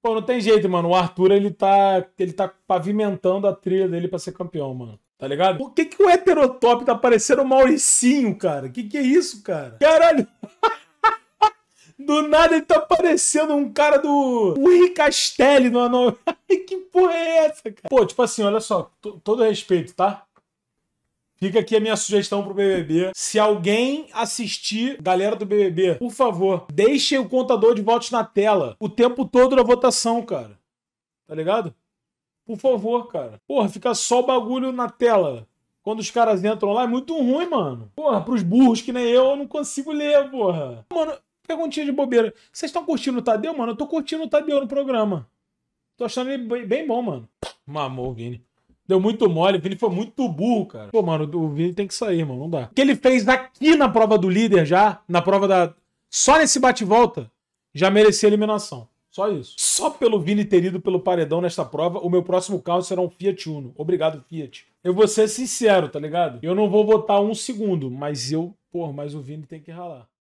Pô, não tem jeito, mano. O Arthur, ele tá, ele tá pavimentando a trilha dele pra ser campeão, mano. Tá ligado? Por que, que o heterotop tá parecendo o Mauricinho, cara? Que que é isso, cara? Caralho! Do nada ele tá parecendo um cara do. O Henri Castelli no. Ai, que porra é essa, cara? Pô, tipo assim, olha só, todo respeito, tá? Fica aqui a minha sugestão pro BBB. Se alguém assistir, galera do BBB, por favor, deixem o contador de votos na tela o tempo todo da votação, cara. Tá ligado? Por favor, cara. Porra, fica só o bagulho na tela. Quando os caras entram lá, é muito ruim, mano. Porra, pros burros que nem eu, eu não consigo ler, porra. Mano, perguntinha de bobeira. Vocês estão curtindo o Tadeu, mano? Eu tô curtindo o Tadeu no programa. Tô achando ele bem bom, mano. Mamou, Guine. Deu muito mole, o Vini foi muito burro, cara. Pô, mano, o Vini tem que sair, mano, não dá. O que ele fez aqui na prova do líder já, na prova da. Só nesse bate-volta, já merecia eliminação. Só isso. Só pelo Vini ter ido pelo paredão nesta prova, o meu próximo carro será um Fiat Uno. Obrigado, Fiat. Eu vou ser sincero, tá ligado? Eu não vou votar um segundo, mas eu. pô mas o Vini tem que ralar.